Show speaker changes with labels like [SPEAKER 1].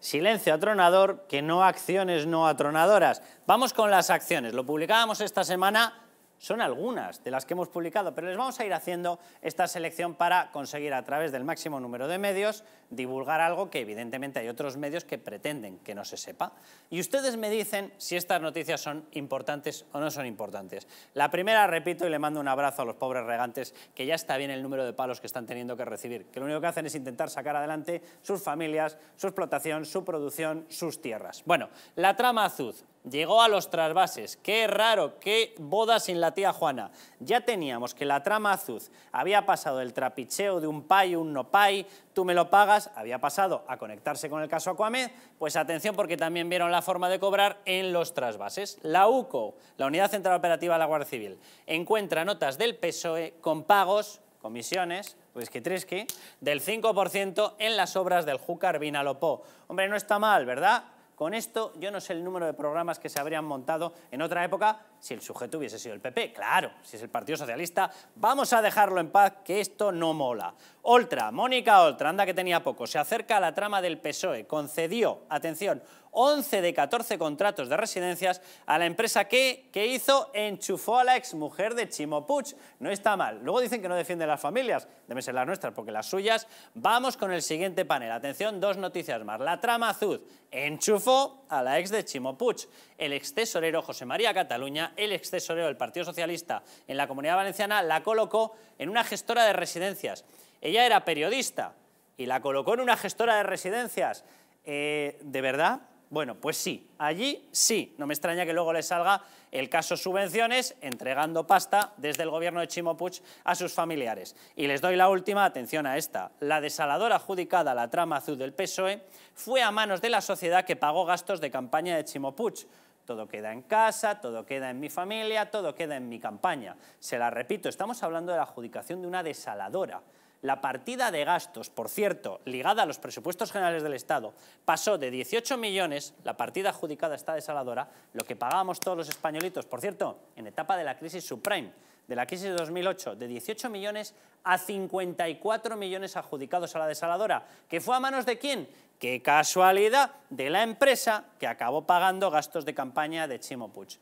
[SPEAKER 1] silencio atronador que no acciones no atronadoras. Vamos con las acciones. Lo publicábamos esta semana son algunas de las que hemos publicado, pero les vamos a ir haciendo esta selección para conseguir a través del máximo número de medios divulgar algo que evidentemente hay otros medios que pretenden que no se sepa. Y ustedes me dicen si estas noticias son importantes o no son importantes. La primera, repito, y le mando un abrazo a los pobres regantes, que ya está bien el número de palos que están teniendo que recibir, que lo único que hacen es intentar sacar adelante sus familias, su explotación, su producción, sus tierras. Bueno, la trama azul llegó a los trasvases. Qué raro, qué boda sin la tía Juana. Ya teníamos que la trama azul había pasado el trapicheo de un pay, un no pay, tú me lo pagas, había pasado a conectarse con el caso Acuamed. pues atención porque también vieron la forma de cobrar en los trasvases. La UCO, la Unidad Central Operativa de la Guardia Civil, encuentra notas del PSOE con pagos, comisiones, pues que, del 5% en las obras del Júcar Vinalopó. Hombre, no está mal, ¿verdad? Con esto yo no sé el número de programas que se habrían montado en otra época si el sujeto hubiese sido el PP. Claro, si es el Partido Socialista, vamos a dejarlo en paz, que esto no mola. Oltra, Mónica Oltra, anda que tenía poco, se acerca a la trama del PSOE, concedió, atención, 11 de 14 contratos de residencias a la empresa que, que hizo, enchufó a la exmujer de Chimopuch. No está mal. Luego dicen que no defiende las familias, deben ser las nuestras, porque las suyas. Vamos con el siguiente panel. Atención, dos noticias más. La trama azul, enchufó a la ex de Chimo el ex tesorero José María Cataluña, el ex tesorero del Partido Socialista en la Comunidad Valenciana, la colocó en una gestora de residencias. Ella era periodista y la colocó en una gestora de residencias. Eh, ¿De verdad? Bueno, pues sí, allí sí. No me extraña que luego le salga el caso subvenciones, entregando pasta desde el gobierno de Chimopuch a sus familiares. Y les doy la última, atención a esta. La desaladora adjudicada a la trama azul del PSOE fue a manos de la sociedad que pagó gastos de campaña de Chimopuch. Todo queda en casa, todo queda en mi familia, todo queda en mi campaña. Se la repito, estamos hablando de la adjudicación de una desaladora. La partida de gastos, por cierto, ligada a los presupuestos generales del Estado, pasó de 18 millones, la partida adjudicada está desaladora, lo que pagábamos todos los españolitos, por cierto, en etapa de la crisis subprime, de la crisis de 2008, de 18 millones a 54 millones adjudicados a la desaladora, que fue a manos de quién? Qué casualidad, de la empresa que acabó pagando gastos de campaña de Chimo Puig.